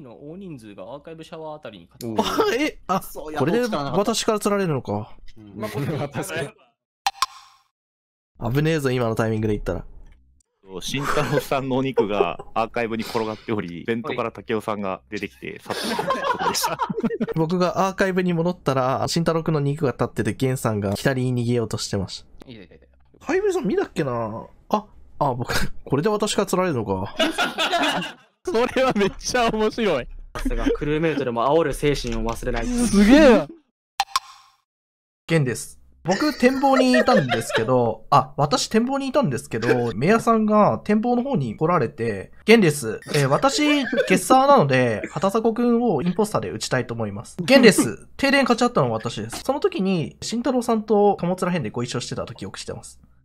人の大人数がアーカイブシャワーあたりに固ま あえあこれで私から釣られるのか。まあ、危ねえぞ、今のタイミングで言ったら。慎太郎さんのお肉がアーカイブに転がっており、イベントから武雄さんが出てきて、去ったことでした。僕がアーカイブに戻ったら、慎太郎くんの肉が立ってて、源さんが左に逃げようとしてました。いやいやいハイブさん見たっけなあ、あ、僕、これで私が釣られるのか。それはめっちゃ面白い。さすが、クルーメイトでも煽る精神を忘れない。すげえゲンです。僕、展望にいたんですけど、あ、私、展望にいたんですけど、メアさんが展望の方に来られて、ゲンです。えー、私、ゲッサーなので、畑迫くんをインポスターで打ちたいと思います。ゲンです。停電勝ち合ったのは私です。その時に、慎太郎さんと貨物ら辺でご一緒してた時記憶してます。